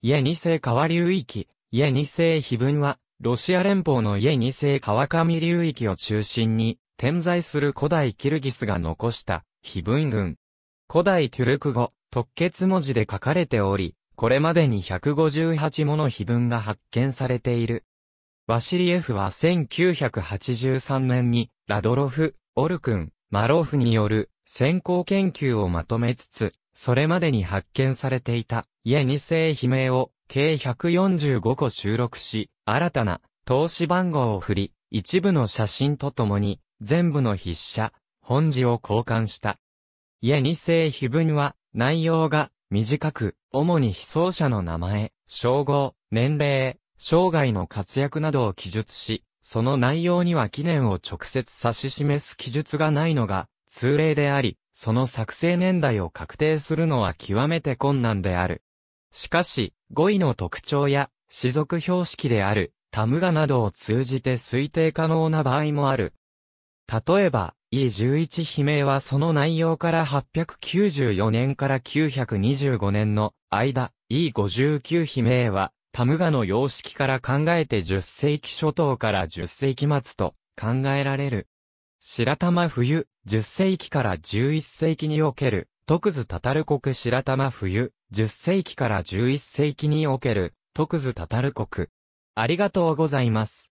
家二世川流域、家二世碑文は、ロシア連邦の家二世川上流域を中心に、点在する古代キルギスが残した碑文群。古代トゥルク語、特決文字で書かれており、これまでに158もの碑文が発見されている。ワシリエフは1983年に、ラドロフ、オル君、マロフによる先行研究をまとめつつ、それまでに発見されていた、家2世悲鳴を、計145個収録し、新たな、投資番号を振り、一部の写真とともに、全部の筆者、本字を交換した。家2世碑文は、内容が、短く、主に被葬者の名前、称号、年齢、生涯の活躍などを記述し、その内容には記念を直接指し示す記述がないのが、通例であり、その作成年代を確定するのは極めて困難である。しかし、語彙の特徴や、種族標識である、タムガなどを通じて推定可能な場合もある。例えば、E11 悲鳴はその内容から894年から925年の間、E59 悲鳴は、タムガの様式から考えて10世紀初頭から10世紀末と考えられる。白玉冬、10世紀から11世紀における、徳図タタル国白玉冬、10世紀から11世紀における、徳図タタル国。ありがとうございます。